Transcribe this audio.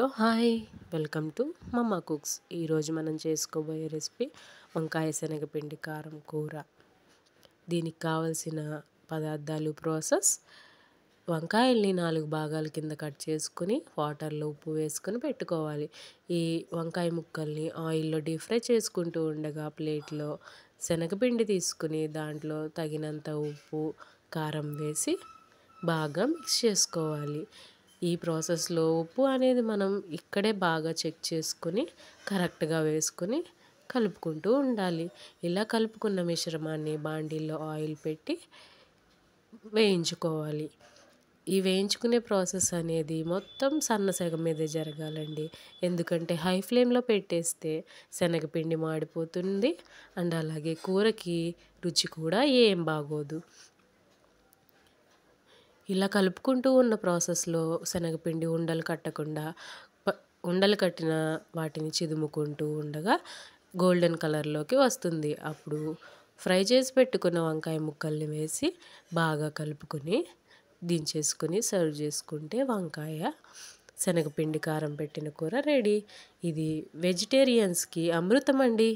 hello hi welcome to mamma cooks ఈరోజు మనం చేసుకోబోయే రెసిపీ వంకాయ శనగపిండి కారం కూర దీనికి కావలసిన పదార్థాలు ప్రాసెస్ వంకాయల్ని నాలుగు భాగాల కింద కట్ చేసుకుని వాటర్లో ఉప్పు వేసుకొని పెట్టుకోవాలి ఈ వంకాయ ముక్కల్ని ఆయిల్లో డీప్ ఫ్రై చేసుకుంటూ ఉండగా ప్లేట్లో శనగపిండి తీసుకుని దాంట్లో తగినంత ఉప్పు కారం వేసి బాగా మిక్స్ చేసుకోవాలి ఈ ప్రాసెస్లో ఉప్పు అనేది మనం ఇక్కడే బాగా చెక్ చేసుకుని కరెక్ట్గా వేసుకుని కలుపుకుంటూ ఉండాలి ఇలా కలుపుకున్న మిశ్రమాన్ని బాండీల్లో ఆయిల్ పెట్టి వేయించుకోవాలి ఈ వేయించుకునే ప్రాసెస్ అనేది మొత్తం సన్న మీదే జరగాలండి ఎందుకంటే హై ఫ్లేమ్లో పెట్టేస్తే శనగపిండి మాడిపోతుంది అండ్ అలాగే కూరకి రుచి కూడా ఏం బాగోదు ఇలా కలుపుకుంటూ ఉన్న ప్రాసెస్లో శనగపిండి ఉండలు కట్టకుండా ఉండలు కట్టిన వాటిని చిదుముకుంటూ ఉండగా గోల్డెన్ కలర్లోకి వస్తుంది అప్పుడు ఫ్రై చేసి పెట్టుకున్న వంకాయ ముక్కల్ని వేసి బాగా కలుపుకొని దించేసుకుని సర్వ్ చేసుకుంటే వంకాయ శనగపిండి కారం పెట్టిన కూర రెడీ ఇది వెజిటేరియన్స్కి అమృతం అండి